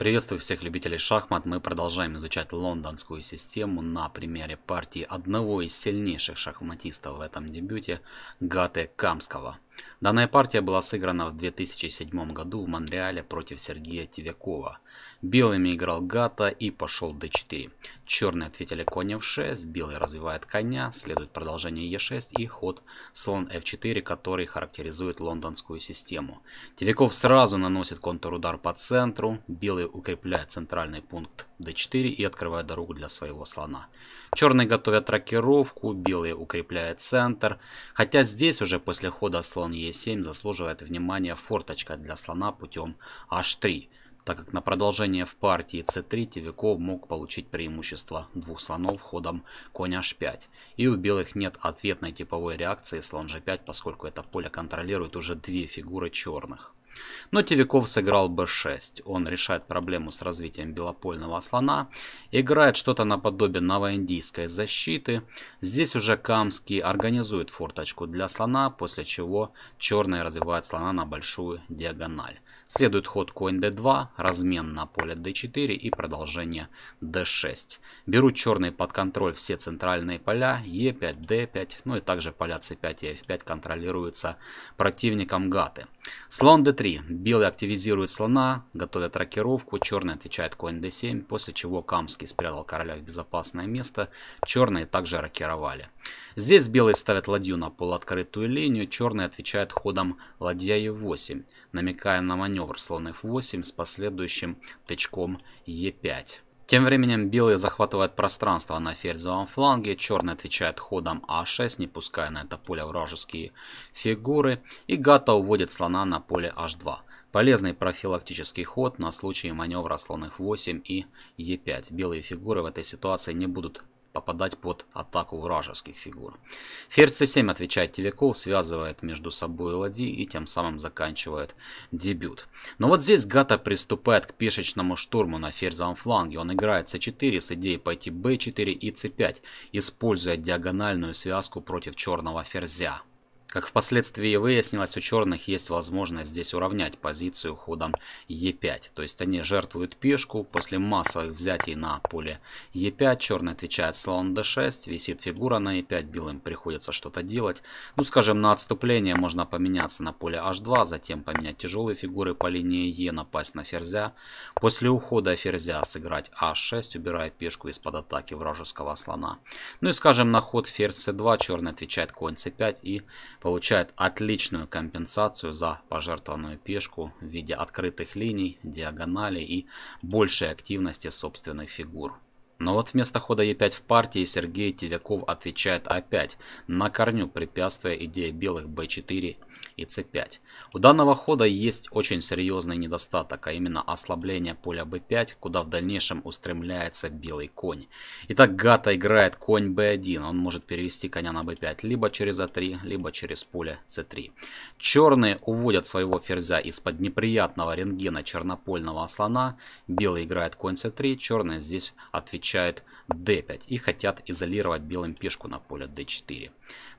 Приветствую всех любителей шахмат, мы продолжаем изучать лондонскую систему на примере партии одного из сильнейших шахматистов в этом дебюте Гате Камского. Данная партия была сыграна в 2007 году в Монреале против Сергея Тивякова. Белыми играл Гата и пошел d4. Черные ответили коня f6, белый развивает коня, следует продолжение e6 и ход слон f4, который характеризует лондонскую систему. Тивяков сразу наносит контрудар по центру, белый укрепляет центральный пункт d4 и открывает дорогу для своего слона. Черные готовят рокировку, белые укрепляют центр. Хотя здесь уже после хода слон e7 заслуживает внимания форточка для слона путем h3 так как на продолжение в партии c3 Тевиков мог получить преимущество двух слонов ходом конь h5. И у белых нет ответной типовой реакции слон g5, поскольку это поле контролирует уже две фигуры черных. Но Тевиков сыграл b6. Он решает проблему с развитием белопольного слона. Играет что-то наподобие новоиндийской защиты. Здесь уже Камский организует форточку для слона, после чего черный развивает слона на большую диагональ. Следует ход конь d2, размен на поле d4 и продолжение d6. Берут черные под контроль все центральные поля e5, d5, ну и также поля c5 и f5 контролируются противником гаты. Слон d3. Белый активизирует слона, готовят рокировку, черный отвечает конь d7, после чего Камский спрятал короля в безопасное место, черные также рокировали. Здесь белый ставит ладью на полуоткрытую линию, черные отвечают ходом ладья e8 намекая на маневр слон f8 с последующим тычком e5. Тем временем белые захватывают пространство на ферзевом фланге, черные отвечают ходом а6, не пуская на это поле вражеские фигуры, и Гата уводит слона на поле h2. Полезный профилактический ход на случай маневра слон f8 и e5. Белые фигуры в этой ситуации не будут попадать под атаку вражеских фигур. Ферзь c7 отвечает Телеков, связывает между собой ладьи и тем самым заканчивает дебют. Но вот здесь Гата приступает к пешечному штурму на ферзовом фланге. Он играет c4 с идеей пойти b4 и c5, используя диагональную связку против черного ферзя. Как впоследствии выяснилось, у черных есть возможность здесь уравнять позицию ходом e 5 То есть они жертвуют пешку, после массовых взятий на поле e 5 черный отвечает слон D6, висит фигура на e 5 белым приходится что-то делать. Ну скажем, на отступление можно поменяться на поле H2, затем поменять тяжелые фигуры по линии e напасть на ферзя. После ухода ферзя сыграть h 6 убирая пешку из-под атаки вражеского слона. Ну и скажем, на ход ферзь c2 черный отвечает конь c5 и получают отличную компенсацию за пожертвованную пешку в виде открытых линий, диагоналей и большей активности собственных фигур. Но вот вместо хода Е5 в партии Сергей Теляков отвечает А5, на корню препятствуя идее белых b 4 и c 5 У данного хода есть очень серьезный недостаток, а именно ослабление поля b 5 куда в дальнейшем устремляется белый конь. Итак, Гата играет конь b 1 он может перевести коня на b 5 либо через А3, «Э либо через поле c 3 Черные уводят своего ферзя из-под неприятного рентгена чернопольного слона, белый играет конь c 3 черные здесь отвечают отвечает d5 и хотят изолировать белым пешку на поле d4.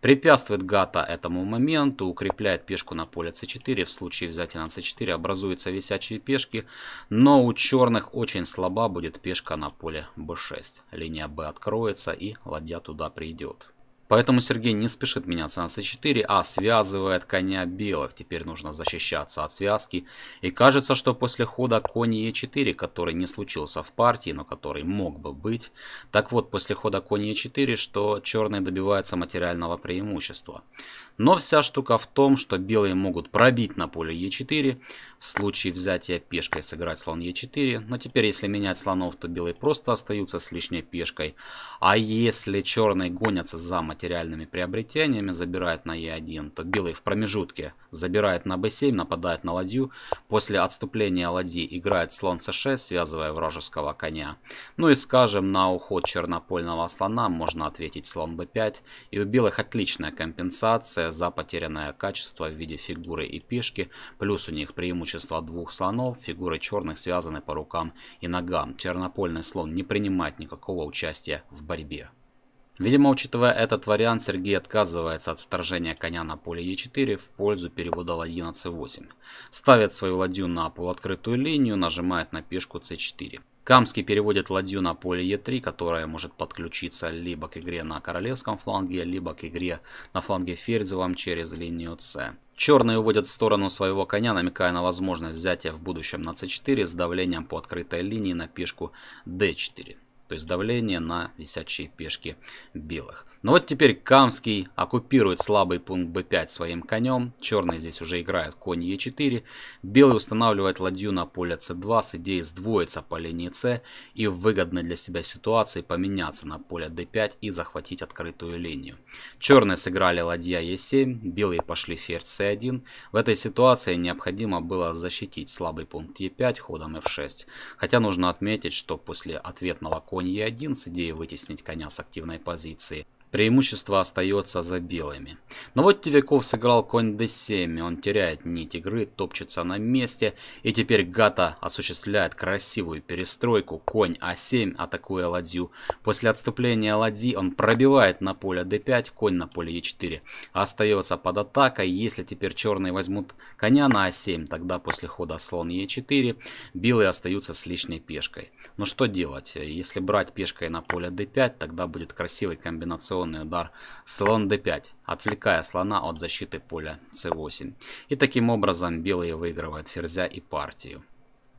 Препятствует гата этому моменту, укрепляет пешку на поле c4. В случае взятия на c4 образуются висячие пешки, но у черных очень слаба будет пешка на поле b6. Линия b откроется и ладья туда придет. Поэтому Сергей не спешит меняться на c4, а связывает коня белых. Теперь нужно защищаться от связки. И кажется, что после хода конь e4, который не случился в партии, но который мог бы быть. Так вот, после хода конь e4, что черные добиваются материального преимущества. Но вся штука в том, что белые могут пробить на поле e4, в случае взятия пешкой сыграть слон e4. Но теперь, если менять слонов, то белые просто остаются с лишней пешкой. А если черные гонятся за материалом, материальными приобретениями, забирает на Е1, то белый в промежутке забирает на Б7, нападает на ладью. После отступления ладьи играет слон С6, связывая вражеского коня. Ну и скажем, на уход чернопольного слона можно ответить слон Б5. И у белых отличная компенсация за потерянное качество в виде фигуры и пешки. Плюс у них преимущество двух слонов, фигуры черных связаны по рукам и ногам. Чернопольный слон не принимает никакого участия в борьбе. Видимо, учитывая этот вариант, Сергей отказывается от вторжения коня на поле e 4 в пользу перевода ладьи c 8 Ставит свою ладью на полуоткрытую линию, нажимает на пешку c 4 Камский переводит ладью на поле e 3 которая может подключиться либо к игре на королевском фланге, либо к игре на фланге Ферзевом через линию c. Черные уводят в сторону своего коня, намекая на возможность взятия в будущем на c4 с давлением по открытой линии на пешку d4 то есть давление на висячие пешки белых. Но ну вот теперь Камский оккупирует слабый пункт b5 своим конем, черные здесь уже играют конь e4, белый устанавливает ладью на поле c2 с идеей сдвоиться по линии c и в выгодной для себя ситуации поменяться на поле d5 и захватить открытую линию. Черные сыграли ладья e7, белые пошли ферзь c1. В этой ситуации необходимо было защитить слабый пункт e5 ходом f6, хотя нужно отметить, что после ответного коня требований и один с идеей вытеснить коня с активной позиции – Преимущество остается за белыми. Но вот Тевяков сыграл конь d7, он теряет нить игры, топчется на месте, и теперь Гата осуществляет красивую перестройку, конь a7, а атакуя ладью. После отступления ладьи он пробивает на поле d5, конь на поле e4, остается под атакой, если теперь черные возьмут коня на a7, а тогда после хода слон e4, белые остаются с лишней пешкой. Но что делать, если брать пешкой на поле d5, тогда будет красивый комбинационный комбинационный удар слон d5, отвлекая слона от защиты поля c8. И таким образом белые выигрывают ферзя и партию.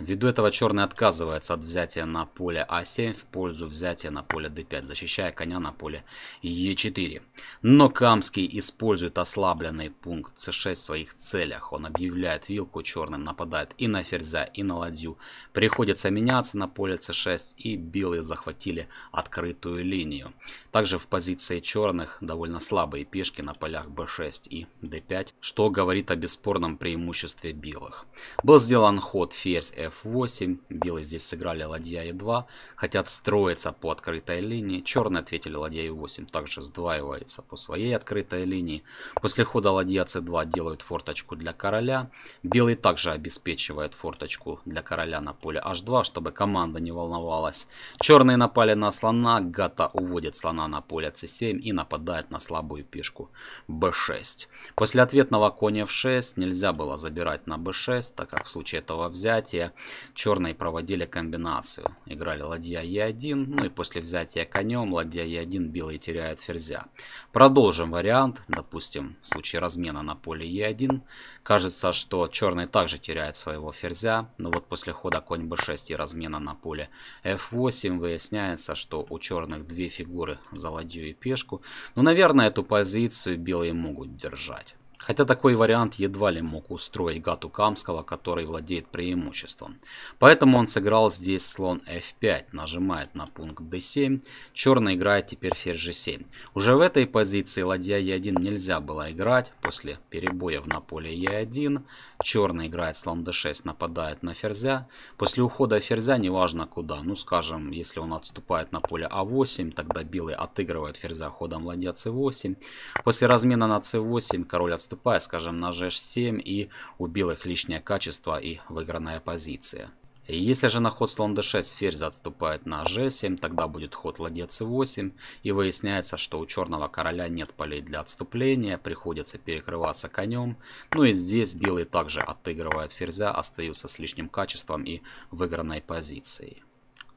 Ввиду этого черный отказывается от взятия на поле А7 в пользу взятия на поле d5, защищая коня на поле Е4. Но Камский использует ослабленный пункт c6 в своих целях. Он объявляет вилку черным, нападает и на ферзя, и на ладью. Приходится меняться на поле c6 и белые захватили открытую линию. Также в позиции черных довольно слабые пешки на полях b6 и d5, что говорит о бесспорном преимуществе белых. Был сделан ход ферзь f f8, белые здесь сыграли ладья e2, хотят строиться по открытой линии, черные ответили ладья e8, также сдваивается по своей открытой линии. После хода ладья c2 делают форточку для короля, белый также обеспечивает форточку для короля на поле h2, чтобы команда не волновалась. Черные напали на слона, гата уводит слона на поле c7 и нападает на слабую пешку b6. После ответного коня f6 нельзя было забирать на b6, так как в случае этого взятия Черные проводили комбинацию. Играли ладья e 1 ну и после взятия конем ладья e 1 белые теряют ферзя. Продолжим вариант, допустим, в случае размена на поле e 1 Кажется, что черные также теряют своего ферзя, но вот после хода конь b6 и размена на поле f8 выясняется, что у черных две фигуры за ладью и пешку. Но, ну, наверное, эту позицию белые могут держать. Хотя такой вариант едва ли мог устроить Гату Камского, который владеет преимуществом. Поэтому он сыграл здесь слон f5, нажимает на пункт d7, черный играет теперь ферзь g7. Уже в этой позиции ладья e1 нельзя было играть, после перебоев на поле e1, черный играет слон d6, нападает на ферзя. После ухода ферзя неважно куда, ну скажем, если он отступает на поле a8, а тогда белый отыгрывает ферзя ходом ладья c8. После размена на c8 король отступает отступая, скажем, на g7 и убил их лишнее качество и выигранная позиция. Если же на ход слон d6 ферзь отступает на g7, тогда будет ход ладья c8, и выясняется, что у черного короля нет полей для отступления, приходится перекрываться конем. Ну и здесь белый также отыгрывает ферзя, остаются с лишним качеством и выигранной позицией.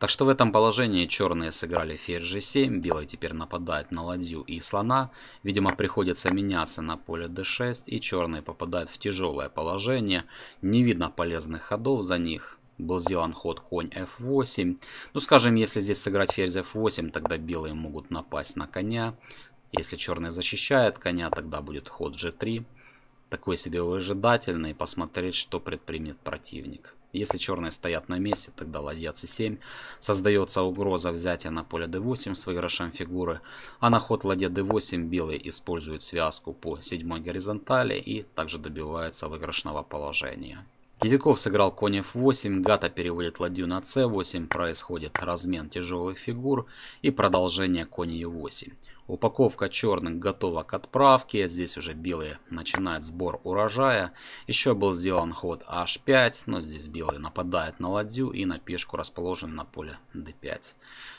Так что в этом положении черные сыграли ферзь g7, белый теперь нападает на ладью и слона. Видимо, приходится меняться на поле d6, и черные попадают в тяжелое положение. Не видно полезных ходов за них. Был сделан ход конь f8. Ну, скажем, если здесь сыграть ферзь f8, тогда белые могут напасть на коня. Если черный защищает коня, тогда будет ход g3. Такой себе выжидательный, посмотреть, что предпримет противник. Если черные стоят на месте, тогда ладья c7. Создается угроза взятия на поле d8 с выигрышем фигуры. А на ход ладья d8 белые используют связку по седьмой горизонтали и также добиваются выигрышного положения. Тевиков сыграл конь f8, Гата переводит ладью на c8, происходит размен тяжелых фигур и продолжение конь e8. Упаковка черных готова к отправке, здесь уже белые начинают сбор урожая. Еще был сделан ход h5, но здесь белые нападают на ладью и на пешку расположен на поле d5.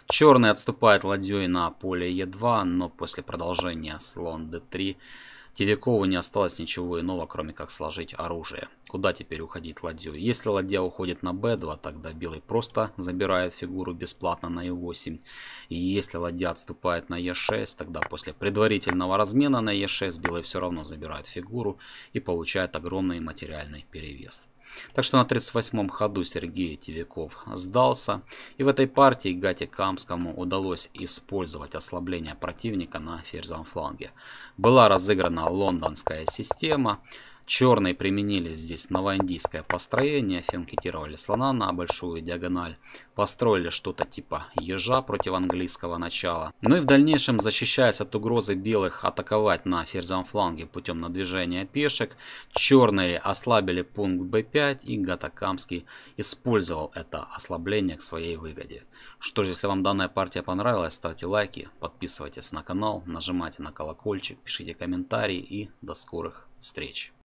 Черные отступают ладьей на поле e2, но после продолжения слон d3 Терекову не осталось ничего иного, кроме как сложить оружие. Куда теперь уходить ладью? Если ладья уходит на b2, тогда белый просто забирает фигуру бесплатно на e8. И если ладья отступает на e6, тогда после предварительного размена на e6 белый все равно забирает фигуру и получает огромный материальный перевес. Так что на 38-м ходу Сергей Тевиков сдался, и в этой партии Гате Камскому удалось использовать ослабление противника на ферзовом фланге. Была разыграна лондонская система, Черные применили здесь новоиндийское построение, финкетировали слона на большую диагональ, построили что-то типа ежа против английского начала. Ну и в дальнейшем, защищаясь от угрозы белых атаковать на ферзовом фланге путем надвижения пешек, черные ослабили пункт b5 и Гатакамский использовал это ослабление к своей выгоде. Что же, если вам данная партия понравилась, ставьте лайки, подписывайтесь на канал, нажимайте на колокольчик, пишите комментарии и до скорых встреч.